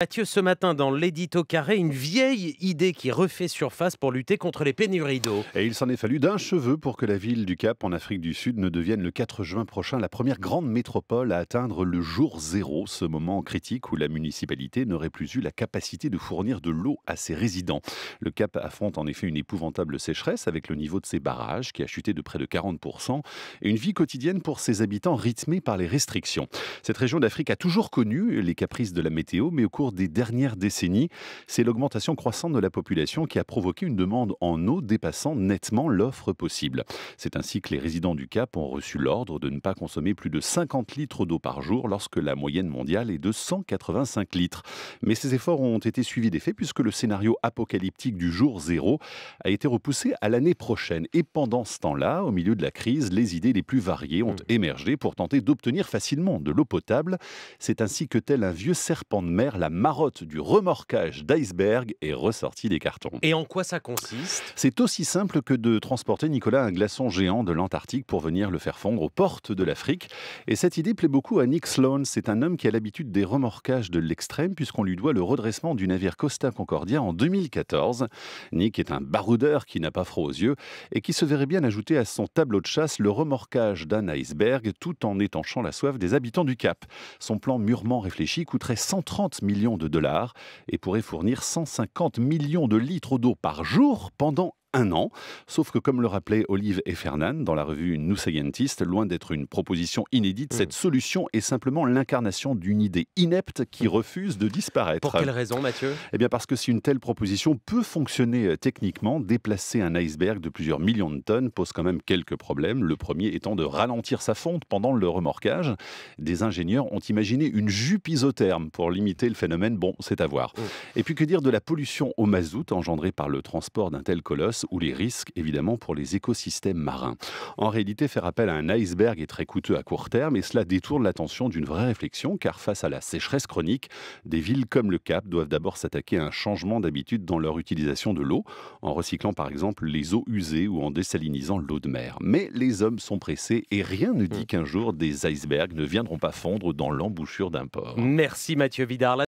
Mathieu, ce matin dans l'édito carré, une vieille idée qui refait surface pour lutter contre les pénuries d'eau. Et il s'en est fallu d'un cheveu pour que la ville du Cap en Afrique du Sud ne devienne le 4 juin prochain la première grande métropole à atteindre le jour zéro, ce moment critique où la municipalité n'aurait plus eu la capacité de fournir de l'eau à ses résidents. Le Cap affronte en effet une épouvantable sécheresse avec le niveau de ses barrages qui a chuté de près de 40% et une vie quotidienne pour ses habitants rythmée par les restrictions. Cette région d'Afrique a toujours connu les caprices de la météo, mais au cours des dernières décennies. C'est l'augmentation croissante de la population qui a provoqué une demande en eau dépassant nettement l'offre possible. C'est ainsi que les résidents du Cap ont reçu l'ordre de ne pas consommer plus de 50 litres d'eau par jour lorsque la moyenne mondiale est de 185 litres. Mais ces efforts ont été suivis d'effet puisque le scénario apocalyptique du jour zéro a été repoussé à l'année prochaine. Et pendant ce temps-là, au milieu de la crise, les idées les plus variées ont mmh. émergé pour tenter d'obtenir facilement de l'eau potable. C'est ainsi que tel un vieux serpent de mer, la marotte du remorquage d'iceberg est ressorti des cartons. Et en quoi ça consiste C'est aussi simple que de transporter Nicolas un glaçon géant de l'Antarctique pour venir le faire fondre aux portes de l'Afrique. Et cette idée plaît beaucoup à Nick Sloan. C'est un homme qui a l'habitude des remorquages de l'extrême puisqu'on lui doit le redressement du navire Costa Concordia en 2014. Nick est un baroudeur qui n'a pas froid aux yeux et qui se verrait bien ajouter à son tableau de chasse le remorquage d'un iceberg tout en étanchant la soif des habitants du Cap. Son plan mûrement réfléchi coûterait 130 millions de dollars et pourrait fournir 150 millions de litres d'eau par jour pendant un an. Sauf que, comme le rappelait Olive et Fernand dans la revue New Scientist, loin d'être une proposition inédite, cette hmm. solution est simplement l'incarnation d'une idée inepte qui hmm. refuse de disparaître. Pour quelle raison, Mathieu Eh bien, parce que si une telle proposition peut fonctionner euh, techniquement, déplacer un iceberg de plusieurs millions de tonnes pose quand même quelques problèmes. Le premier étant de ralentir sa fonte pendant le remorquage. Des ingénieurs ont imaginé une jupe isotherme pour limiter le phénomène. Bon, c'est à voir. Hmm. Et puis, que dire de la pollution au mazout engendrée par le transport d'un tel colosse ou les risques évidemment pour les écosystèmes marins. En réalité, faire appel à un iceberg est très coûteux à court terme et cela détourne l'attention d'une vraie réflexion car face à la sécheresse chronique, des villes comme le Cap doivent d'abord s'attaquer à un changement d'habitude dans leur utilisation de l'eau, en recyclant par exemple les eaux usées ou en dessalinisant l'eau de mer. Mais les hommes sont pressés et rien ne dit mmh. qu'un jour des icebergs ne viendront pas fondre dans l'embouchure d'un port. Merci Mathieu Vidard.